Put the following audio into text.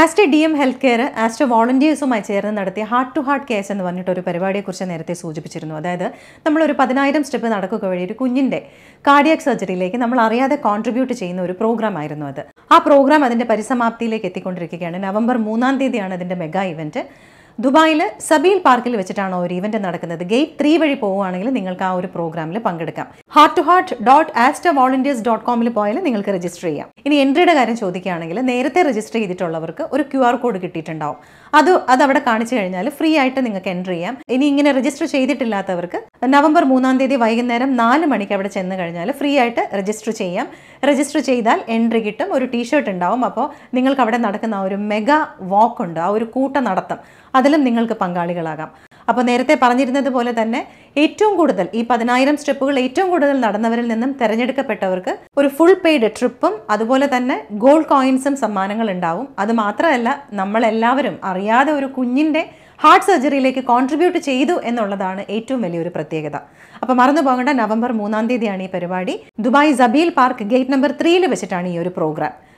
Asta D M health care Aster വോളണ്ടിയേഴ്സുമായി ചേർന്ന് നടത്തിയ ഹാർട്ട് ടു ഹാർട്ട് കേസ് എന്ന് പറഞ്ഞിട്ട് ഒരു പരിപാടിയെക്കുറിച്ച് നേരത്തെ സൂചിപ്പിച്ചിരുന്നു അതായത് നമ്മളൊരു പതിനായിരം സ്റ്റെപ്പ് നടക്കുക വഴി ഒരു കുഞ്ഞിൻ്റെ കാർഡിയാക് സർജറിയിലേക്ക് നമ്മൾ അറിയാതെ കോൺട്രിബ്യൂട്ട് ചെയ്യുന്ന ഒരു പ്രോഗ്രാം ആയിരുന്നു അത് ആ പ്രോഗ്രാം അതിൻ്റെ പരിസമാപ്തിയിലേക്ക് എത്തിക്കൊണ്ടിരിക്കുകയാണ് നവംബർ മൂന്നാം തീയതിയാണ് അതിൻ്റെ മെഗാ ഇവൻറ്റ് ദുബായിൽ സബീൽ പാർക്കിൽ വെച്ചിട്ടാണ് ഒരു ഇവന്റ് നടക്കുന്നത് ഗേറ്റ് ത്രീ വഴി പോവുകയാണെങ്കിൽ നിങ്ങൾക്ക് ആ ഒരു പ്രോഗ്രാമിൽ പങ്കെടുക്കാം heart to heart dot Aster volunteers dot കോമിൽ പോയാൽ നിങ്ങൾക്ക് രജിസ്റ്റർ ചെയ്യാം ഇനി എൻട്രിയുടെ കാര്യം ചോദിക്കുകയാണെങ്കിൽ നേരത്തെ രജിസ്റ്റർ ചെയ്തിട്ടുള്ളവർക്ക് ഒരു ക്യു ആർ കോഡ് കിട്ടിയിട്ടുണ്ടാവും അത് അത് അവിടെ കാണിച്ചു കഴിഞ്ഞാൽ ഫ്രീ ആയിട്ട് നിങ്ങൾക്ക് എൻട്രി ചെയ്യാം ഇനി ഇങ്ങനെ രജിസ്റ്റർ ചെയ്തിട്ടില്ലാത്തവർക്ക് നവംബർ മൂന്നാം തീയതി വൈകുന്നേരം നാല് മണിക്ക് അവിടെ ചെന്ന് കഴിഞ്ഞാൽ ഫ്രീ ആയിട്ട് രജിസ്റ്റർ ചെയ്യാം രജിസ്റ്റർ ചെയ്താൽ എൻട്രി കിട്ടും ഒരു ടീഷർട്ട് ഉണ്ടാവും അപ്പോൾ നിങ്ങൾക്ക് അവിടെ നടക്കുന്ന ആ ഒരു മെഗാ വാക്ക് ഉണ്ട് ആ ഒരു കൂട്ട നടത്തം അതിലും നിങ്ങൾക്ക് പങ്കാളികളാകാം അപ്പോൾ നേരത്തെ പറഞ്ഞിരുന്നത് പോലെ തന്നെ ഏറ്റവും കൂടുതൽ ഈ പതിനായിരം സ്റ്റെപ്പുകൾ ഏറ്റവും കൂടുതൽ നടന്നവരിൽ നിന്നും തിരഞ്ഞെടുക്കപ്പെട്ടവർക്ക് ഒരു ഫുൾ പെയ്ഡ് ട്രിപ്പും അതുപോലെ തന്നെ ഗോൾഡ് കോയിൻസും സമ്മാനങ്ങൾ ഉണ്ടാവും അത് മാത്രമല്ല നമ്മളെല്ലാവരും അറിയാതെ ഒരു കുഞ്ഞിൻ്റെ ഹാർട്ട് സർജറിയിലേക്ക് കോൺട്രിബ്യൂട്ട് ചെയ്തു എന്നുള്ളതാണ് ഏറ്റവും വലിയൊരു പ്രത്യേകത അപ്പോൾ മറന്നു പോകേണ്ട നവംബർ മൂന്നാം തീയതിയാണ് ഈ പരിപാടി Dubai Zabeel park gate number ത്രീയിൽ വെച്ചിട്ടാണ് ഈ ഒരു പ്രോഗ്രാം